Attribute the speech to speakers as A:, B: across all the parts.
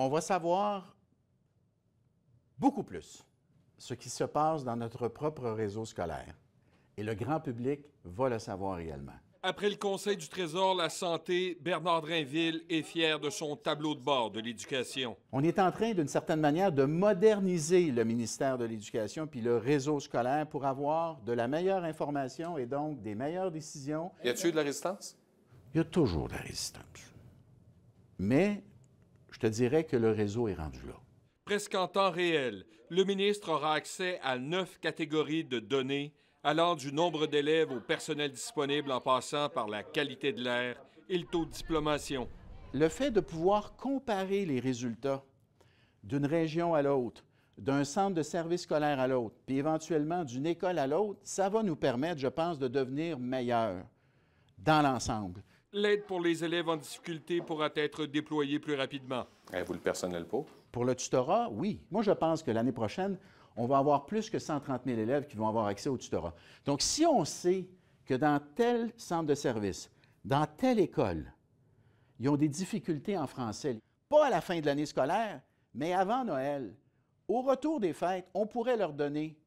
A: on va savoir beaucoup plus ce qui se passe dans notre propre réseau scolaire. Et le grand public va le savoir réellement.
B: Après le Conseil du Trésor, la santé, Bernard Drinville est fier de son tableau de bord de l'éducation.
A: On est en train, d'une certaine manière, de moderniser le ministère de l'Éducation puis le réseau scolaire pour avoir de la meilleure information et donc des meilleures décisions.
B: Y a-t-il de la résistance?
A: Il y a toujours de la résistance. Mais je te dirais que le réseau est rendu là.
B: Presque en temps réel, le ministre aura accès à neuf catégories de données allant du nombre d'élèves au personnel disponible en passant par la qualité de l'air et le taux de diplomation.
A: Le fait de pouvoir comparer les résultats d'une région à l'autre, d'un centre de service scolaire à l'autre, puis éventuellement d'une école à l'autre, ça va nous permettre, je pense, de devenir meilleurs dans l'ensemble.
B: L'aide pour les élèves en difficulté pourra être déployée plus rapidement. vous le personnel pour?
A: Pour le tutorat, oui. Moi, je pense que l'année prochaine, on va avoir plus que 130 000 élèves qui vont avoir accès au tutorat. Donc, si on sait que dans tel centre de service, dans telle école, ils ont des difficultés en français, pas à la fin de l'année scolaire, mais avant Noël, au retour des fêtes, on pourrait leur donner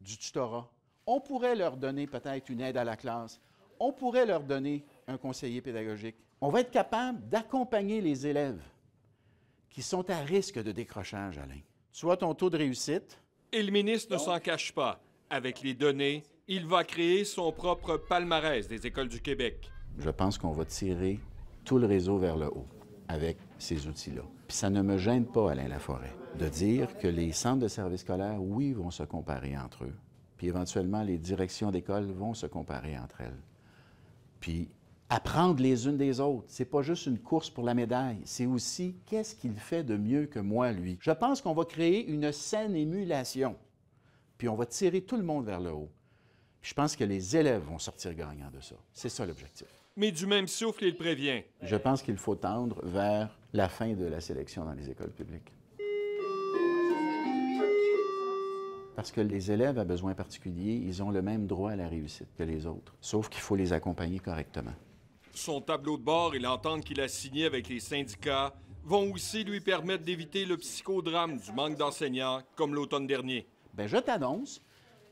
A: du tutorat. On pourrait leur donner peut-être une aide à la classe on pourrait leur donner un conseiller pédagogique. On va être capable d'accompagner les élèves qui sont à risque de décrochage, Alain. Tu vois ton taux de réussite?
B: Et le ministre ne s'en cache pas. Avec les données, il va créer son propre palmarès des écoles du Québec.
A: Je pense qu'on va tirer tout le réseau vers le haut avec ces outils-là. Puis ça ne me gêne pas, Alain Laforêt, de dire que les centres de services scolaires, oui, vont se comparer entre eux. Puis éventuellement, les directions d'école vont se comparer entre elles. Puis apprendre les unes des autres. C'est pas juste une course pour la médaille, c'est aussi qu'est-ce qu'il fait de mieux que moi, lui. Je pense qu'on va créer une saine émulation, puis on va tirer tout le monde vers le haut. je pense que les élèves vont sortir gagnants de ça. C'est ça l'objectif.
B: Mais du même souffle, il prévient.
A: Je pense qu'il faut tendre vers la fin de la sélection dans les écoles publiques. Parce que les élèves à besoins particuliers, ils ont le même droit à la réussite que les autres, sauf qu'il faut les accompagner correctement.
B: Son tableau de bord et l'entente qu'il a signée avec les syndicats vont aussi lui permettre d'éviter le psychodrame du manque d'enseignants comme l'automne dernier.
A: Bien, je t'annonce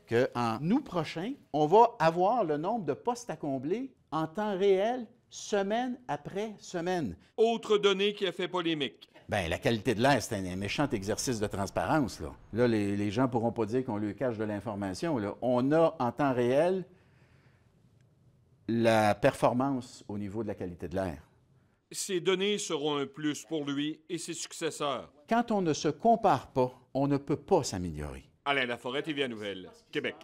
A: qu'en août prochain, on va avoir le nombre de postes à combler en temps réel semaine après semaine. Autre donnée qui a fait polémique. Bien, la qualité de l'air, c'est un, méchant exercice de transparence. Là, les, gens pourront pas dire qu'on lui cache de l'information. On a en temps réel la performance au niveau de la qualité de l'air.
B: Ces données seront un plus pour lui et ses successeurs.
A: Quand on ne se compare pas, on ne peut pas s'améliorer.
B: Alain Laforêt, TVA Nouvelle, Québec.